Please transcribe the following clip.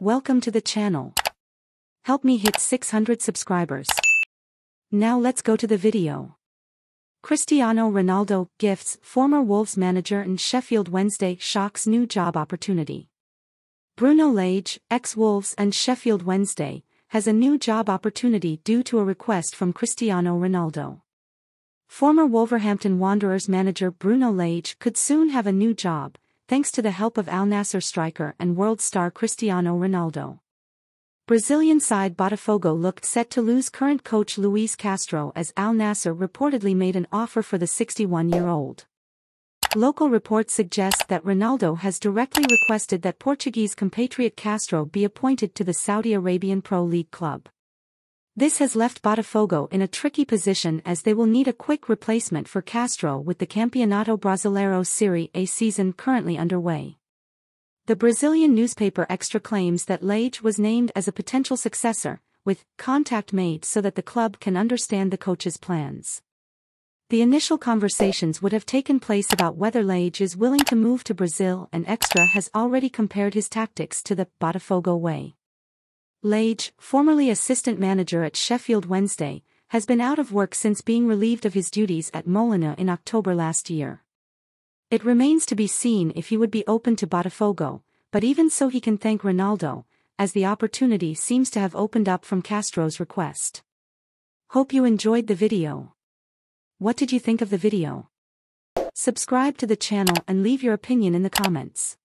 Welcome to the channel. Help me hit 600 subscribers. Now let's go to the video. Cristiano Ronaldo gifts former Wolves manager and Sheffield Wednesday shocks new job opportunity. Bruno Lage, ex-Wolves and Sheffield Wednesday, has a new job opportunity due to a request from Cristiano Ronaldo. Former Wolverhampton Wanderers manager Bruno Lage could soon have a new job, thanks to the help of Al Nasser striker and world star Cristiano Ronaldo. Brazilian side Botafogo looked set to lose current coach Luis Castro as Al Nasser reportedly made an offer for the 61-year-old. Local reports suggest that Ronaldo has directly requested that Portuguese compatriot Castro be appointed to the Saudi Arabian Pro League club. This has left Botafogo in a tricky position as they will need a quick replacement for Castro with the Campeonato Brasileiro Serie A season currently underway. The Brazilian newspaper Extra claims that Lage was named as a potential successor, with contact made so that the club can understand the coach's plans. The initial conversations would have taken place about whether Lage is willing to move to Brazil and Extra has already compared his tactics to the Botafogo way. Lage, formerly assistant manager at Sheffield Wednesday, has been out of work since being relieved of his duties at Molina in October last year. It remains to be seen if he would be open to Botafogo, but even so he can thank Ronaldo, as the opportunity seems to have opened up from Castro's request. Hope you enjoyed the video. What did you think of the video? Subscribe to the channel and leave your opinion in the comments.